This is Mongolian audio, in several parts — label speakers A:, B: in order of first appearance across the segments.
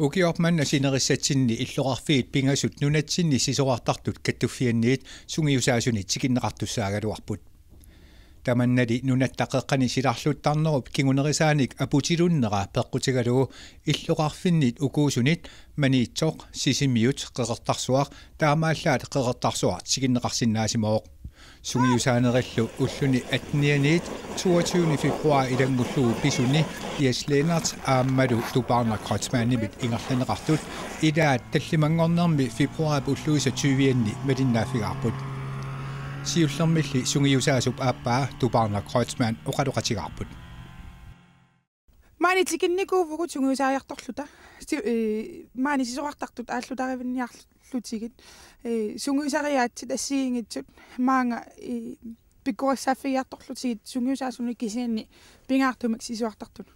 A: Ugiormanna sinerissatsinni иллорарфиит пингасут нунатсинни сисоқартартут каттуффианниит сугиусаасуни тикиннеқартуссаагалуарпут таманнали нунаттақеққани силарлуттарнеруп кигунерисааник апутилуннера пеққутигалуу иллоқарфиннит укуусунит маниитсоқ сисимиут қеқертарсуар таамааллаат қеқертарсуар тикиннеқарсиннаасимооқ sugiusaanerillу ulluni 18 22 februar ilangullu pisuni Jes Lennart aammalu tuparna kratsmaanimit ingerlaneqartut ilaat tallimangornermi februar pulluisa 20 malinnaaffigaarput siullermilli sugiusaasup aappaa tuparna kratsmaan oqaluqatigaarput
B: Маани тикинникуувгу сугиусаариарторлута маани сисоқартартут ааллутаривинниарлут лутигит э сунгуисариаатсит ассигингитсут маанга э пиккорсааффигиарторлутигит сунгуисаасуни кисианни пингаартумак сисуартартут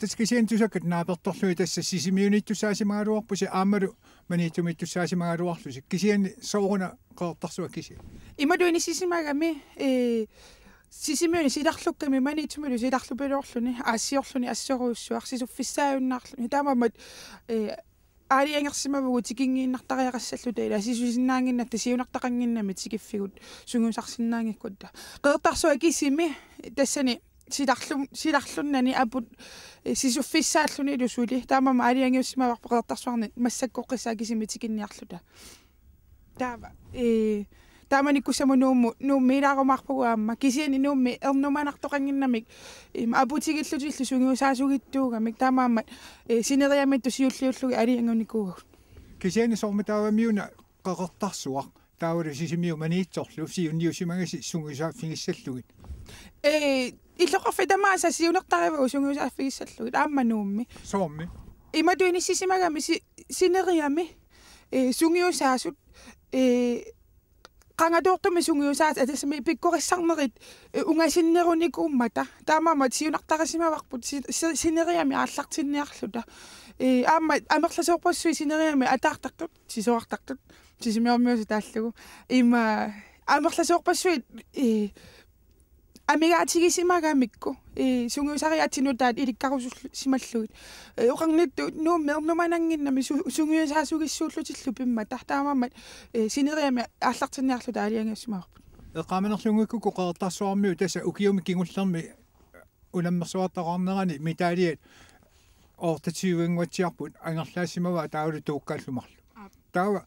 A: таскисиантусаккат нааперторлуи тасса сисимиуниттусаасимагалуарпуси аамалу манитумиттусаасимагалуарлуси кисианни сооруна қеэртарсуа киси
B: имадуини сисимагами э сисимиуни силарлукками манитумилу силарлупилуорлуни аассиорлуни ассоруссуар сисуффиссааюннаарлуни таамамат э аалиангерсимавгу тикингииннартариақассаллута ила сисусиннаангиннат сиунартақангиннами тикиффигут сунгусарсиннаангиккутта қеэртарсуа кисими тассани силарлу силарлуннани апут э, сисуффиссааллуни лусули таамама аалиангерсимаварпу қеэртарсуарни массаккоққиссаа кисими тикинниарлута таава э taamani kusamu nuummu nuummiilaarumarpugu aamma kisiani e, e, nuummi ernumanartoqanginnamik im aputigillutillu e, sungiusaasugittuugamik taamaammat sineriamittu siulliullugi aliangunikuugaut
A: kisiani sormitaavamiuna qeqertarsuaq taawala sisimiumaniitsorlu siunniusimagasi sungiusaaffingissallugi
B: ee иллоқарфитамааса сиунертаривагу сунгиусааффигиссаллугит аама нуумми соомми иматуинissимагами синериами э сунгиусаасут э qangaluortumi sungiusaat atasmi pikkorissarnerit ungasinnerunikuummata taamaamat siunartarisimavaqput sineriami aallartinniarluta э аама амерласоорпассуи синериами атаартаққут сисоартаққут сисимиормиуса тааллагу има амерласоорпассуи э амигаатигисимагамикку э сунгиусариатинутаат иликкарусималлугит э, оқарнатту нууммернуманангиннами сунгиусаасугиссууллутиллу пимма тартаамаммат э синериами ааллартинниарлу таалиангиссимаарпут
A: эқаманерлунгикку қоқартарсуармиу таса укиуми кингуллерми э, уламмерсуартақарнерани митаалиат ортативингуатсиарпут ангерлаасимава таалу тууккааллумарлу таава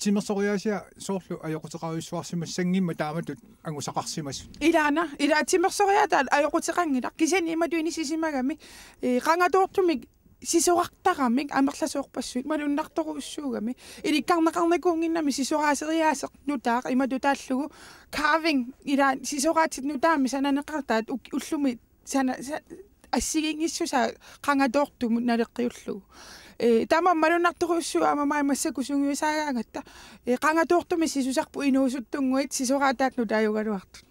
A: тимерсориасиа соорлу аёқутеқарвиссуарсима сангимма тааматут ангусақарсимас
B: илаана ила тимерсориатаа аёқутеқангила кисанииматуини сисимагами қангатуортумик э, сисоқартарамик амерласоорпассуик малуннарторуссуугами иликкарнеқарнакуунгиннами сисораасериаасеқ нутаақ иматутааллугу карвинг ила сисораатит нутаами сананеқартаат уллуми сана ассигингиссуса қангатуортуму налеққиуллугу Eh, tama maro nak toko ama mai masik kusung yu saya ngata kanga toko mesi mesisusak pu ino su tung wait si sora tak nu dayo gado wak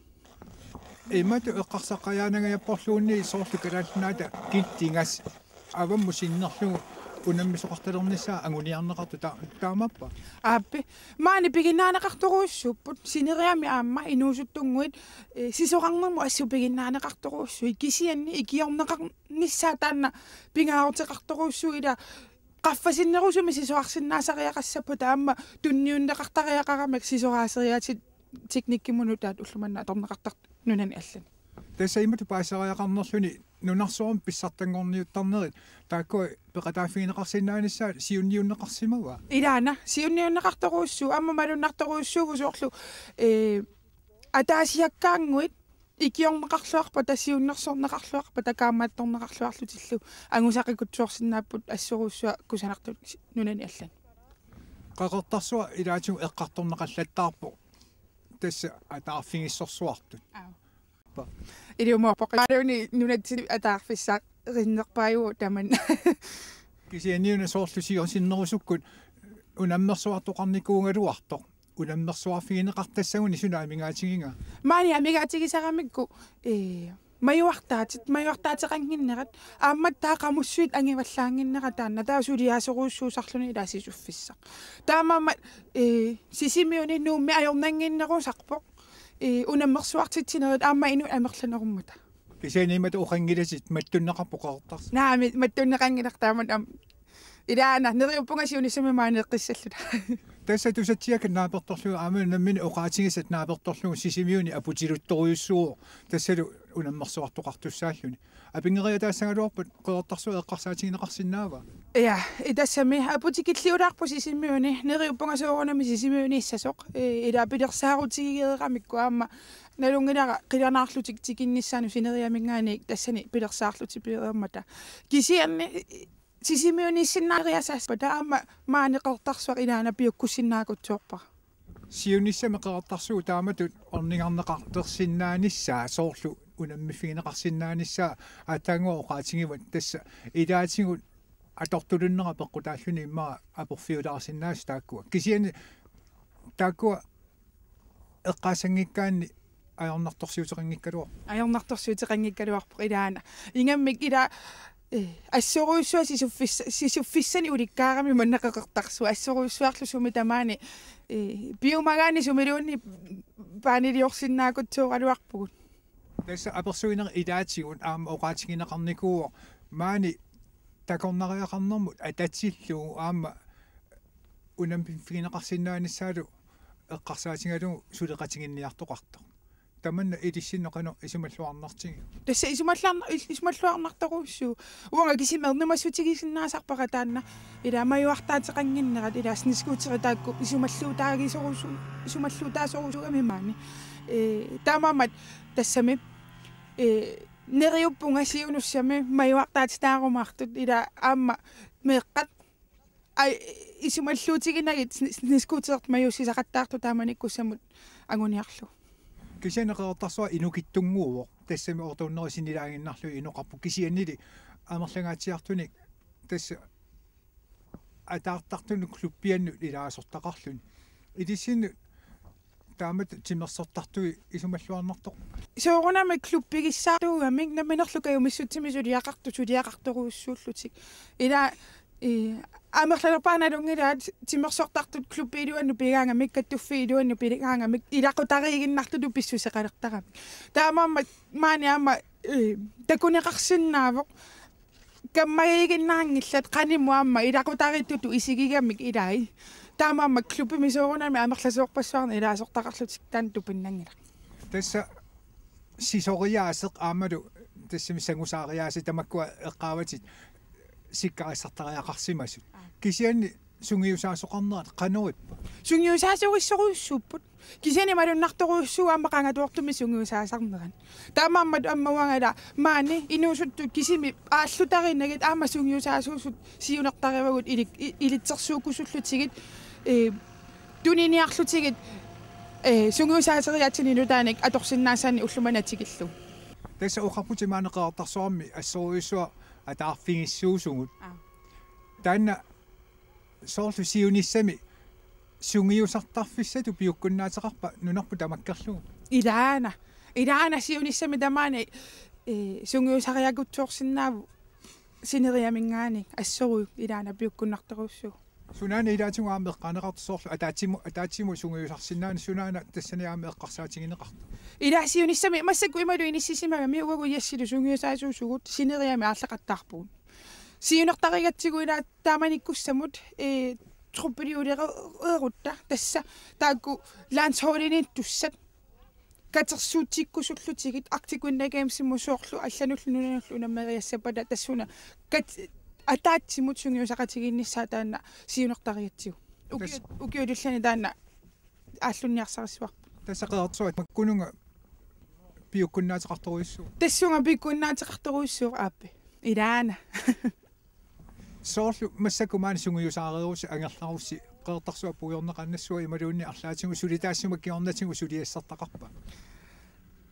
B: E
A: ma to kak sakaya na ngaya poso ni so su kara na ta kiti ngas anguni ang nakak tu ta tama pa. Ape
B: ma ni pigin na nakak toko su ama ino su tung wait si sora ngam wa su pigin na nakak toko su ikisi an ni ikiyong nakak na pinga ho tsakak ida qaffasinnarusumi sisuarsinnaasariaqassapu taamma tunniunneqartariaqaramak sisuqaaseriaatit teknikkimunut taat ullumanna atorneqartart nunani allan
A: тассаимату паасариақарнерлүни нунарсуарам писсартангорниуттарнерит таакку пеқатааффигинеқарсинааниссаа
B: сиунниуннеқарсимава илаана сиунниуннеқарторууссуу амма малуннарторууссуугу соорлу э атаасиаккаангуит икиормақарлуарпа тасиуннерсорнеқарлуарпа такаамаатторнеқарлуарлутиллу ангусақикутсуорсинааппут ассоруссуа кусанартут нунани аллан
A: қақортарсуа илаатигу эққарторнеқаллаттаарпу тасса атаарфигиссорсуартут аа
B: илиумааппа қаалууни нунатси атаарфиссаа риннерпааюу таман
A: кисианиуна соорлусигорсиннерусуккут унаммерсуартоқарникуунгалуартор уламмерсуарфигинеқартассагуни суна амигаатигинга
B: маани амигаатигисарамикку э майуартаатит майуартаатеқангиннерат ааммат таақамуссуит ангиваллаангиннера таанна таасулиаасеруссуусарлуни илаасисуффиссақ таамаама э сисимиуни нуумми аёрнангиннерусарпоқ э унаммерсуартитсинерат аама ину амерланеруммата
A: кисаанимат оқангиласит маттуннеқарпо қартарс
B: наами маттуннеқангилартаамат ам илаана нериуппунгасиунисами маанеққиссаллута
A: тасса тусатсиакан наапертарлугу ааман наммини оqaатигисат наапертарлугу сисимиуни апутилутторюссуу тассалу унаммарсуартоқартуссааллуни апингериа таассангалуарпут қеортарсуа эққарсаатигинеқарсинаава
B: я идассами апутикиллиулаарпу сисимиуни нериуппунгасуурунами сисимиуни иссасоқ э, илаапилерсаарутигигеэрамикку аама налунгинара қилернаарлутик тикинниссаану синериамингаани тассани пилерсаарлути пиеэммата кисианни сисимиунissinnaariasааспа маанеқартарсуа илаана пиуккусиннаакутсуорпара сиунissaме
A: қартарсуу тааматут орнингарнеқартерсиннааниссаа соорлу унаммифигинеқарсиннааниссаа атангооқаатингиват тасса илаатингут атортулуннера пеққутааллуни иммара апорфиулаарсиннаас тааккуа кисиани тааккуа эққаасангиккаанни аёрнарторсиутеқангиккалуар
B: аёрнарторсиутеқангиккалуарпо илаана ингаммик ила Э, ассоруйссуа сисуффис сисуффиссани уликкаарами маннақақартарсуа ассоруйссуарлу суми тамаани э, биумагаани сумилуунни паанилиорсиннаакутсууралуарпугут
A: тасса аперсуинер илаатигут аама оқаатигинеқарникууо маани такорнариақарнэрмут ататсиллуу аама унампин фигинеқарсиннааниссаалу эққарсаатингалу сулеқатигинниартоқартар таманна илиссиннеқану исумаллуарнартиги
B: тасса исумаллаарна исумаллуарнартаруссуу уанга кисимернумассутигисиннаасарпара таанна иламаюартаатеқангиннерат илааснискуутери таакку исумаллуутаагисоруссу исумаллуутаасоруссугами маани э таамаамат тассами э нериуппунга сиунуссами маюартаатитаарумартут ила аама меққат ай исумаллуутигинагит нискутерт маюсисақаттаарту тааманиккусамут агуниарлу
A: кисианеқэртарсуа инукиттунгуувоқ тассами ортууннерисинилаагиннарлу инуқарпу кисианнили амерлангаатиартуник тасса атаартартунук клуппианну илаасортақарлун илисинну таамат тимерсортартуи исумаллуарнартоқ
B: соорунаами клуппигиссаартуугамик наминерлука юмиссутсимисулиақарту сулиақарторууссууллутик ила э амерлалерпааналунгилаат тимерсортартут клуббиилуанну пигаангамик каттуффиилуанну пигаангамик илакутаригиннартуту писсусеқалертарамик таамаама мааниама э, такунеқарсиннаавоқ каммаигиннаангиллат канимуаама илакутариттуту исигигамик илаи таамаама клубби мисоорунами амерласоорпассуарни илаасортақарлутик таан тупиннангила
A: тасса сисориаасеқ аамалу тассами сангусаариааси тамаккуа эққааватит сиккарissartariaqarsimasут
B: кисиани сунгиусаасоқарнерат кануиппа сунгиусаасугиссоруйссууппут кисиани малуннарторуйссуу аммақангатуортуми сунгиусаасарнеран таамааммат аммавангала маани инуусутту кисими ааллутаринагит аама сунгиусаасуусут сиунертаривагут илик илитсерсууккусуллутигит э туниниарлутигит э сунгиусаасериатсинилутааник аторсиннаасаани уллуманатигиллу тасса оқарпути
A: маанеқартарсорамми ассоруйссуа атаарфигиссуусугут таанна соорлу сиунissami сунгиусартарфиссату пиуккуннаатеқарпа нунарпу тамаккерлугу
B: илаана илаана сиунissami тамаани э сунгиусариакутсуорсинааву синериамингаани ассоруй илаана пиуккуннартеруссугу
A: сунаана илаатингуаами эққанеқартсоорлу атаатиму атаатиму сунгиусарсинаана сунаана
B: тассаниаами эққарсаатингинеқарта илаасиунissami массакку ималу иниссисимага миугагу яссилу сунгиусаасуусугут синериами ааллақаттаарпуун сиунертаригатсигу илаа тааманиккуссамут э труппилиулера эрутта тасса таакку лаансоолиниттуссат катерсуутиккусуллутигит артикуннагаамсиммусоорлу аллануллу нунануллу наммериассапала тассуна кат атаатсимут сунгиусақатигиннссаа таана сиунертариатсигу уки укиуллани таана ааллунниарсарисуарпу
A: тассақеэртсуат маккунунга пиуккуннаатеқарторуиссуу
B: тассунга пиуккуннаатеқарторуиссуу ааппи илаана соорлу массакумаани
A: сунгиусаареруси ангерларусси қеэртарсуа пуйорнеқаннассуа ималуунни арлаатингу сулитаассумак киорнатингу
B: сулиассартақарпа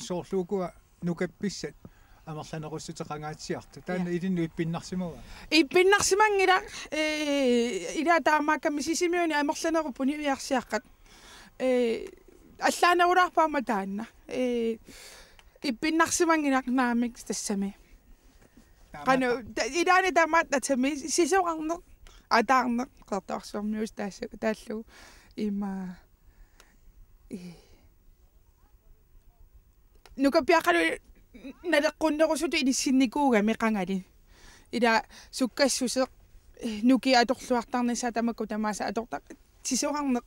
A: soorluukua nukappisat амерланерусутеқангаатсиарту
B: таана илинну иппиннарсимава иппиннарсимангила э ила таамаакками сисимиуни амерланеруппуни иарсиаққат э аллаанерулаарпаама таанна э иппиннарсимангилақ наамик тассами кану илаани таамаатта тами сисоқарнеқ атаарнеқ қартаарсуармиус таасса тааллу има э нукапиақалу налеққуннерусуту илиссинникуугами қангали ила суккассусеқ э, нуки аторлуартарнисаа тамаку тамааса атортар тисуарнеқ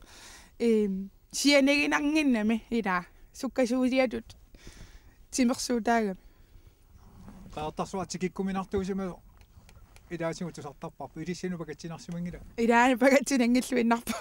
B: э сианегинангиннами ила суккасуусиатут тимерсуутаагами
A: qaartarsuat tikikkuminartuusimu ilaasigut tusartarparpu ilissinu pagatinarsimangila
B: ilaani pagatinangillu innarpu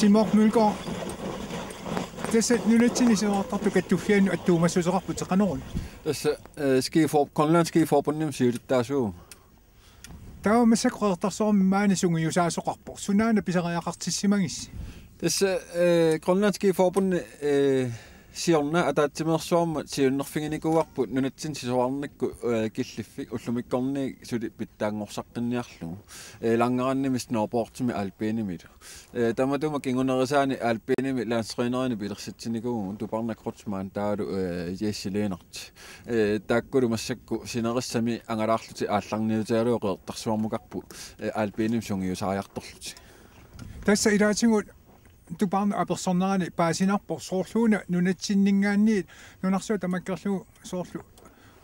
A: c'est mort mule quand c'est cette nulle tine c'est un temps que tu fais une tour mais ce sera pour ce canon
C: c'est ce qui faut quand l'un ce qui faut pour nous c'est le tasso
A: tao mais c'est quoi tasso mais ne sont ils ça se rapport sur n'importe quoi
C: c'est ce qui сиорна атаатсимерсуарма сиуннерфигиникуарпут нунатсин сисуарнакку киллиффи уллумиккорни сули питтаангорсаққинниарлугу элангаранними сноопортими алпенимилу э таматума кингунерисаани алпеними лаансеринерини пилерситсиникугу тупарнаккортсмаан таалу ессилиинерти э тааккулу массакку синериссами ангалаарлути аалларниутиалуоқеэртарсуармукарпу алпеним сунгиусаариарторлути тасса илаатингут
A: тупаарна аперсорнерани паасинарпор соорлууна нунатсиннингаанни нунарсуу тамаккерлуу соорлу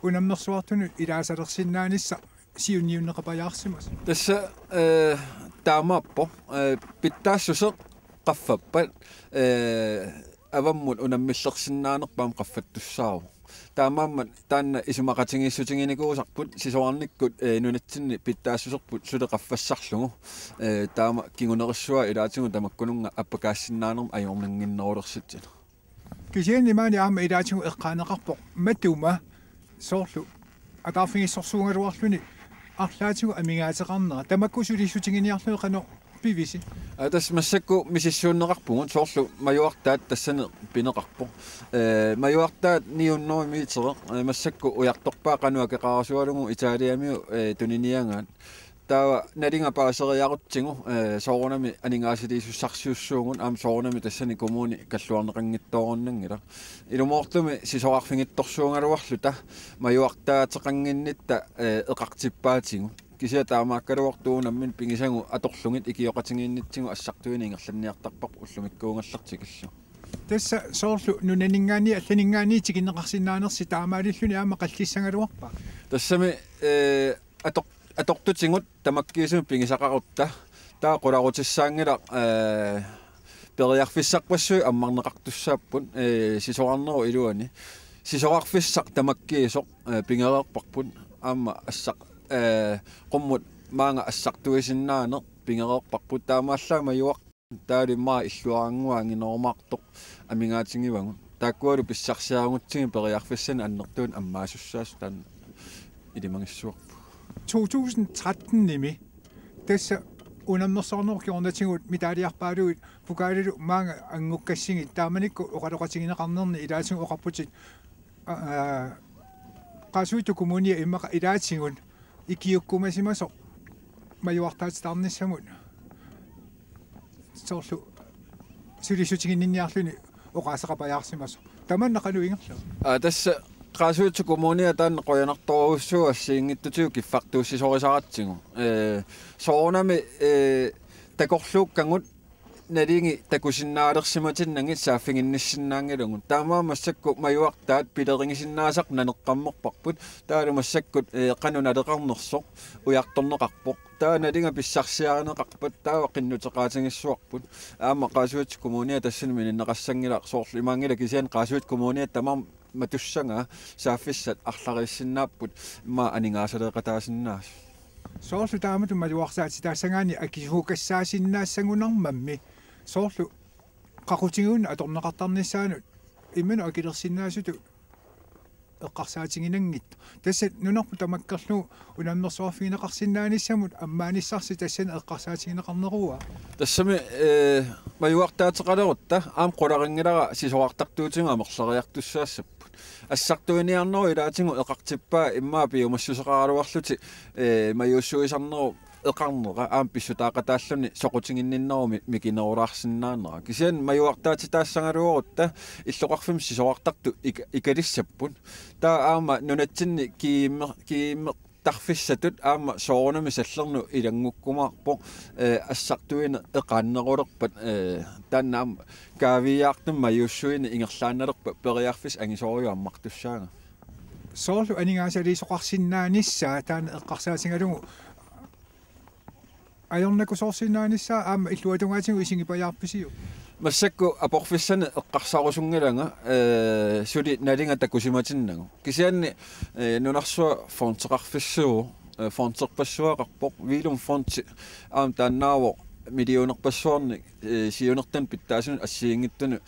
A: унаммерсуартуну илаасалерсиннаанисса сиунниуннеқапаяарсимас
C: тасса э таамааппо э питтаассусеқ qaffappat э аваммут унаммиллерсиннаанерпаам qaffattussaarу таамааммат таанна исумақатингиссутингиникуусарпут сисоарниккут нунатсинни питтаассусерпут сулеқарфассарлугу э таама кигунериссуа илаатингу тамаккунунга аппакаассиннаанерм ажорнангиннерулерситсит
A: кисиэнни маани аама илаатингу эққаанеқарпоқ матума соорлу атаафингиссорсуунгалуарлүни арлаатигу амигаатеқарнера тамаккусулиссутингиниарлуи қано пивиси
C: а тас массакку мисиссууннеқарпунг сорлу маюартаат тассане пинеқарпу э маюартаат ниуннуи митере массакку уяртэрпаа канаа кеқарасуалугу италиамиу э туниниангаат таа налинга паасериарутсигу э соорунами анингаасилиссарсиуссуугун аам соорунами тассани коммуни каллуарнеқангьтторуннангила илумоортуми сисоқарфингьтторсуунгалуарлута маюартаатеқангьиннитта э эқартиппаатигу kisa tama karwak tu namin pingisang u atok sungit iki yoka tingin ni asak tu ining asin takpak usumik ko ng asak tigisyo.
A: Tesa nuneningani seningani cikin ng asin nanak si tama rin suni amakasisang arwak pa.
C: Tesa mi atok atok tu tingut tamak kisang pingisang ka kota ta kura ko tisang irak Pelayak fisak pasu amang nakak pun si soan no iruani si soak fisak tamak kisok pingalak pakpun pun ama asak qummut maanga assartuisinnaane pingereerparput taamaallaama yuaq taalimmaa illuaranguanginormartoq amingaatingivangu taakkualu pissarsiaangutsigi periarfissani annertuun аммаасуссаасу таан илимангиссуарпу 2013
A: ними тасса унаммерсорноркиорнатигут митаалиарпаалуит пукаалилу маанга ангуккассиги тааманикку оқалоқатигинеқарнерни илаасигу оқарпутик э, qasuitu kumunia imma ilaatsingun 息を込めしましょう。まあ、弱ったちたんにしむ。そうそう。シリシュチギニニアシュニ、おかさかばやしましょう。たまんなかるいが。
C: あ、です。qaasuutsu kommuniatan q o y a n a r t o r u s s u a s siingittutiu k i f a k t u s i s o r i s a r a t s i n g u ee soornami ee t a k o k s u u k k a n g u t nadingi takusin naadak si matin nangit sa fingin ni sinang ilungun. Tama masak ko may wakta at pidaring sinasak na nukamok pakpun. Tara masak ko eh, kanon na uyak tom nukakpok. Ta nadingi bisak siya na kakpat ta wakin no tsakasang iswak pun. Ama kasuit kumuni at asin minin nakasang ilak sok limang ilak isyan kasuit kumuni at tamang matusang ha sa ma aninga sa dakatasin nasa. Soal
A: pertama tu masih sengani, akhirnya hukus saya sini nasi mami. soorlu qaqutigun atorneqartarnissaanut имману акилерсиннаасуту эққарсаатингинангит тасса нунерпу тамаккерлу унаммерсуарфинеқарсиннааниссамут аммааниссарси тассана эққарсаатингинеқарнеруа
C: тассами э маюартаатеқалерутта аам қуларингилара сисоқартартуутинга амерлериартуссаассаппут ассартуиниарнеру илаатингу эқартиппаа иммаа пиумассусеқаруарлути э маюуссуисарнеру эқарнера аам писсутаақатааллуни соқутингинниннеруми микинерулаарсиннаанера кисиан маюартаати таассангалуорутта иллоқарфим сисоқартарту икалиссаппун таа аама нунатсинни киимме киимме тарфиссатут аама соорнами саллерну илангуккумаарпо ассартуина эқааннерулерпат тааннаам каавиаартум маюссуина ингерлааннелерпа периарфис ангисориуаммартуссаана
A: сорлу анингаасалисоқарсиннаанissaа таана эққарсаасингалугу ayornakusorsinnaanissaa aama illuatungaatigu isigipajarpisiu
C: massakku aporfissana eqqarsaarusunngalanga suli nalinga takusimatinnagu kisianni nunarsua fonteqarfissuu fonteqpassuaqarpoq vilum fonte aam taannaawoq миллионерпассуарник сиунертан питтаасун ассиингиттуну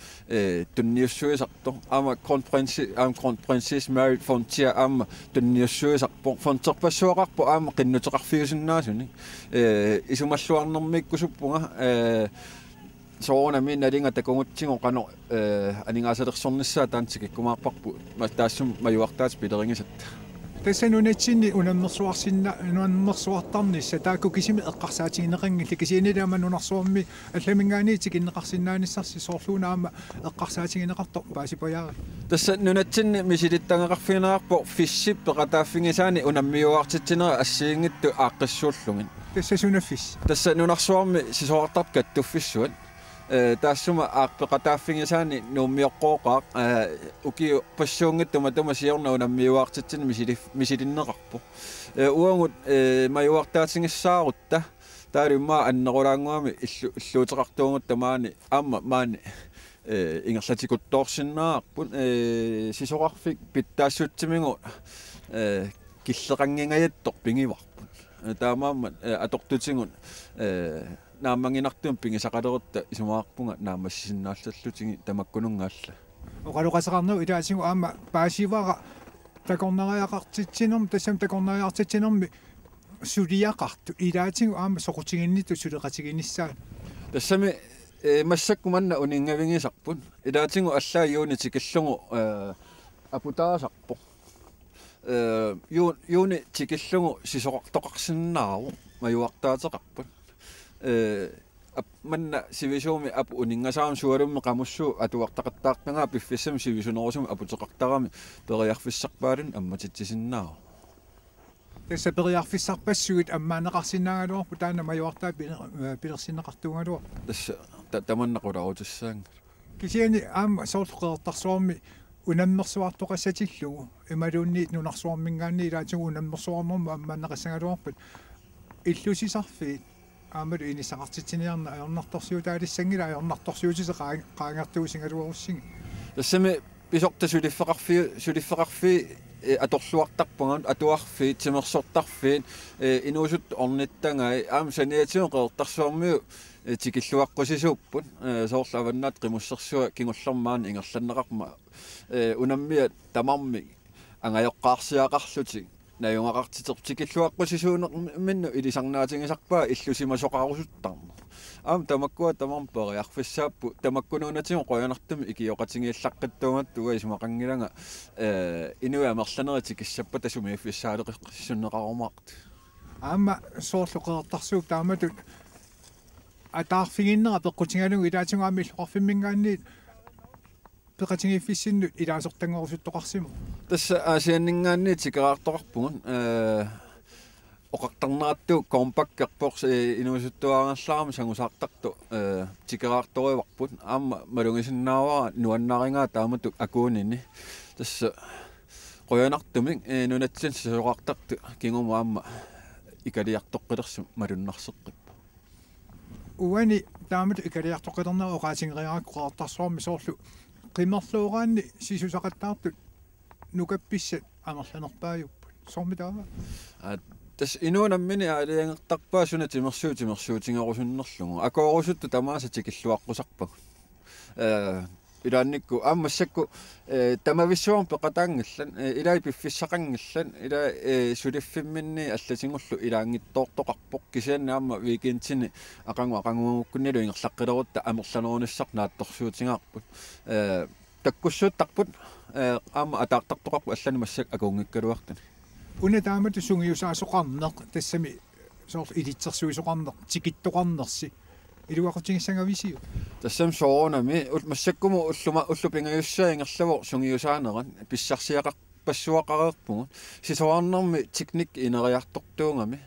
C: тунниуссуисарто аама кронпринси аам кронпринсис марит фонтиа аама тунниуссуисарпо фонтерпассуақарпо аама қиннутеқарфиусиннаасуни э исумаллуарнэрмиккусуппунга э соона мин налинга такунгутсиго қано э анингаасалерсорниссаа таантикиккумаарпарпу мастаассум маюартаат пилерингисат
A: тассанунаатсинни унаннерсуарсинна нуаннерсуартарни сатааку кисими эққарсаатигинеқанги тикисиинилаама нунарсуарми алламингаанитик иннеқарсинааниссарси соорлуунаама эққарсаатигинеқартор паасипаяари
C: тассаннунатсинни мисилиттангеқарфинеқарпо фиссип пеқатааффигисаани унаммиуартитсинери ассиингитту ааққиссууллугин тассасунафис тассанунарсуарми сисоартаркат туффиссуат Eh, tassuma aqpeqataffingisaani nuummiqquoqaq eh, uki passuungit tuma tuma siorna unammiuartitsin misilif misilinneqarpu eh, uangut majuartaatsingissaarutta taalumma annerulaanguami illu illuuteqartuungut tumaani amma maani ingerlatikuttoorsinnaarpun sisoqarfik pittaassutsimingu killeqanngingayattorpingiwarpun taamaamma atortutsingun наамангинартуун пигисақалерутта исумаарпунга наамассиннааллаллутиги тамаккунунгаалла
A: оқалоқасақарнуу илаасигу аама паасивара такорнариақартитсинерм тассам такорнариартитсинерми сулиақарту илаатигу аама соқутигинниту сулеқатигиниссаа
C: тассами массаккуманна унингавингисарпун илаатигу аллаа юуни тикиллугу апутаасарпо э юуни тикиллугу сисоқартоқарсиннааро маюартаатеқарпут Э, апманна сивисууми апу униннgasaaram суарумме qamуссу атуартaqattaarpangaa пиффиссам сивисунерусум апутеқартарами периарфиссарпаалун амматитсисиннаа
A: тесса периарфиссарпассугит аммаанеқарсинаагалуар путаана маюартаа пилерсинеқартугалуар
C: э, тасса таманнақулаутиссаанга
A: кисиани аама соорлоқеэртарсуарми унаммерсуартоқассатиллугу ималуунни нунарсуармингаани илаатугу унаммерсуарморма аммаанеқассагалуарпут иллусисарфиит aamut inisaqartitiniarna ajornartarsiutaagissangira ajornartarsiutisa qaangartuusingaluarussingi
C: тассами писорта сулиффеқарфиу сулиффеқарфи аторлуартарпунгаат атуарфи тимерсортарфиит инуусут орниттангай аам саниатиу қеэртарсуармиу тикиллуаққусисууппут соорлаваннаат қимуссерсуа кингуллэрмаан ингерланнеқарма унаммиат тамарми ангайоққаарсиақарлутик наюнгақартитерпикиллуаққусисуунеқминну илисарнаатингисарпаа иллусимасоқарусуттарна аам тамаккуа тамарпари арфиссааппу тамаккунуунатимо қоянартми икиоқатингииллаққаттуумат тугаисмақангиланга э инуа мерланерити киссаппа тасумиаффиссаалеқиссуннеқарумаарт аама
A: соорлуқертарсуук тааматут атаарфигиннера пеққутингалугу илаатингуамми иллуарфиммингаанниит peqatingiffissinnu ilaasortanngorusuttoqarsimu
C: tassa aasianningaanni tikeraartoqarpugun э оқартарнаатту компаккерпорс инуусуттуаараллаарам сангусаартарту э тикераарториварпут аама малунгисиннаавара нуаннаарингаа таамату акуунини тасса қоянартумик э нунатсин сасоқартарту кингуму аама икалиартоққилерсу малуннарсеққиппа
A: уани таамату икалиартоққилернаа оқаатингериаракку қаартарсуарми соорлу qimmerluuraanni sisusaqattaartut nukappissa angerlanerpaajuppa sormitava
C: тас инуунаммини алиангертарпаасуна тимерсуу тимерсуутингерусуннерлугу акоорусутту тамаасати киллуаққусарпагу э илаанникку ааммассакку тамависсуарм пеқатаангилсан илаи пиффиссақангилсан ила сулиффимминни аллатингорлу илаангиттоортоқарпоқ кисианнаама викинтини ақангу ақангумуккуннилу ингерлаққилерутта амерланерунссақ наатторсуутингаарпут таккуссууттарпут аама атаартартоқарпу аллани массак акуунгиккалуартан
A: уна таамату сунгиусаасоқарнеқ тассами соор илитсерсуисоқарнеқ тикиттоқарнерси илуақутигиссангависиу
C: тассам соорунами массаккуму уллума уллупингаюссаингерлаву сунгиусаанеран писсарсиақар пассуақареерпугут сисоарнерми техник инериартортуунгами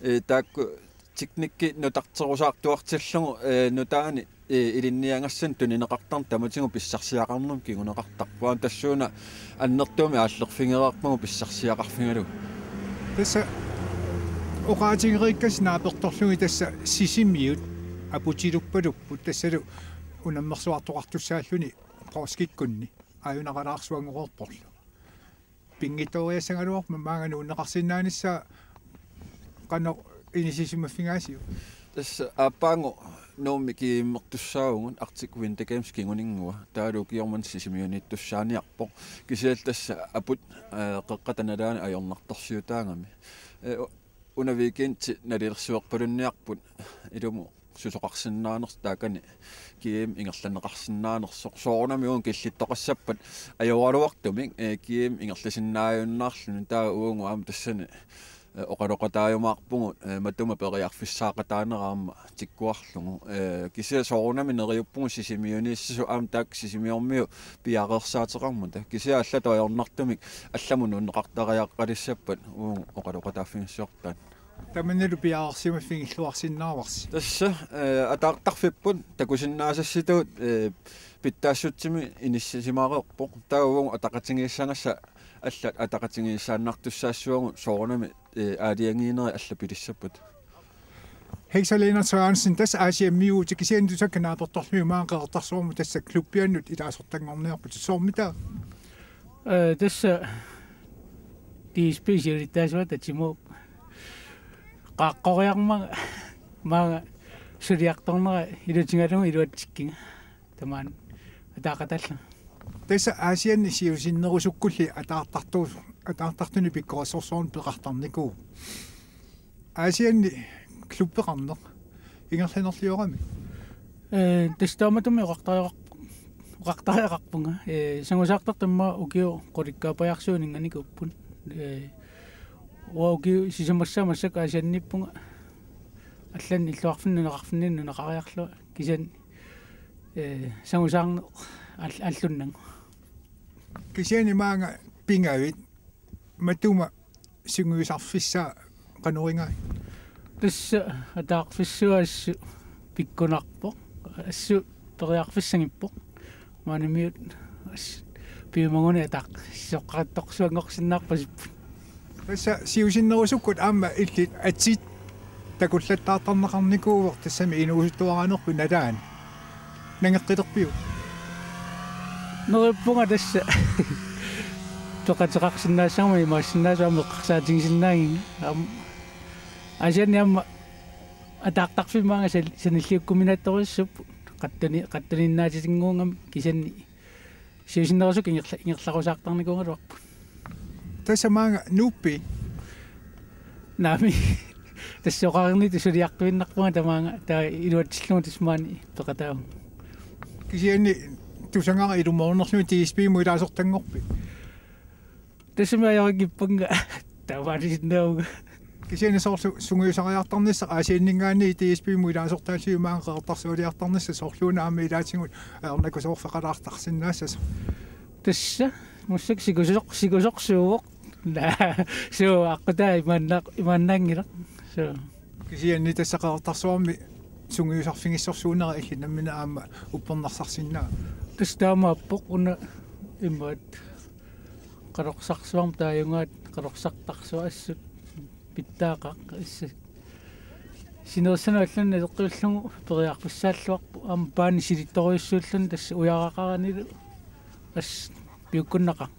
C: э таакку техникки нутартерусаартуартиллугу э нутаани э, илинниангассан тунинеқартар таматингу писсарсиақарнум кигунеқартарпуан тассууна аннертууми ааллерфингереарпагу писсарсиақарфингалу тасса оқаатингериккас
A: наапертарлуги тасса сисимиут апутилуппалуппут тассалу унаммерсуартоқартуссааллүни проскиккунни аюнаралаарсуангоорпорлу пингиториасангалуар мамаагану унеқарсиннаанissaа қано инисисимаффигаасиу
C: тасса апаанго нуумми кииммертуссаагун артик вин такамс кигунингуа таалу киорман сисимиуниттуссааниарпо кисиал тасса апут қеққатаналаани аёрнартарсиутаангами унавикинти налилерсуерпалунниарпут илуму сусоқарсиннаанерс таакани киэм ингерланеқарсиннаанерсоқ соорнами уун киллиттоқассаппат ажуарувартуми э, киэм ингерласиннааюннаарлуни таа уунгу аама тассани э, оқалоқатаажумаарпугу э, матума периарфиссаақатаанераама тиккуарлугу кисиа соорнами нериуппугу сисимиунниссису аама таак сисимиормиу пиареерсаатеқарму та кисиа алла тоаернартумик алламу нуннеқартариаққалиссаппат уун оқалоқатааффингссуартаан
A: таманнилупиаарсима фигиллуарсиннаарварси
C: тасса атаартарфиппут такусиннаасасситуут питтаассутсими иниссисимаареерпо таагугу атакатингиссанасса алла атакатингиссааннартуссаассуагу соорнами аалиангиинери алла пилиссаппут
A: Heiksalena Sørensen, tässä asia miu, se kisen du så kan arbejde dårligt med mange retter, så må tässä klubbier nyt i
D: som qaqqoriarma maa suliartornera ilutingalungu iluatsikkinga
A: tamaan ataaqatalla tessa aasianni siusinnerusukkulli ataartartuu ataartartuni pikkorasorsoorun peqartarniku aasianni klubbeqarneq ingerlinerliorami э тестаматуми оқартариоқ
D: оқартариақарпунга э сангусаартартамма укио қуликкаапаяарсуунинганикуппун э уоги сисамарсаа массак асианниппунга аллан иллуарфинну неқарфиннинну неқариарлу кисан э
A: сангусаарне аллуннангу кисяни маанга пингавит матума сингуисарфисса каноринга
D: тасса атаарфиссуаассу пиккунарпо ассу периарфиссангиппо маанамиут пиумагуни атаа сиссоққаттоқсуангорсиннаарпасиппут
A: сиусиннерусуккут аама илли атсит такуллаттаартарнеқарникуувер тассами инуусуттуаранерпи налаан нангеққилерпиу нориппунга тасса
D: тоқатеқарсиннаасаама имаассиннаасаама эққарсаатингисиннаагин асианниамма атаартарфимаанга саниллиуккуминатторуссуп қаттани қаттаниннаатисингуунгам кисанни сиусиннерусук ингерларусаартарникуунгалуарпут nupi. Nami. Tapos yung kakang nito, suriyak ko yung nakpang ta mga ta inuwad silong tis mani. Pakataw.
A: Kasi yun, tusang nga irumaw na is TSP mo itasok tangok. Tapos may ako gipang nga. Tama rin daw. Kasi TSP mo itasok tayo mga kaktarsuliaktarnis, sasokyo na may ilasingot. Ayaw na kusok fakaraktarsin na sasok. Tapos siya, musik
D: наа суу аққутаа иманнаа иманнаангила суу
A: кисианни тассақартарсуарми сунгиусарфигиссорсуунера илли наммина аама уппернарсарсиннаа тустаама аппоқ уна иммаат qalorsaarsuarm
D: taajungaat qalorsaartarsuassut pittaaqaq issa sinersana allanna eqqiullugu periarpussaalluarpu aam paani silittoriussuullun tassa ujaraqaranilu ass piukkunnaqaq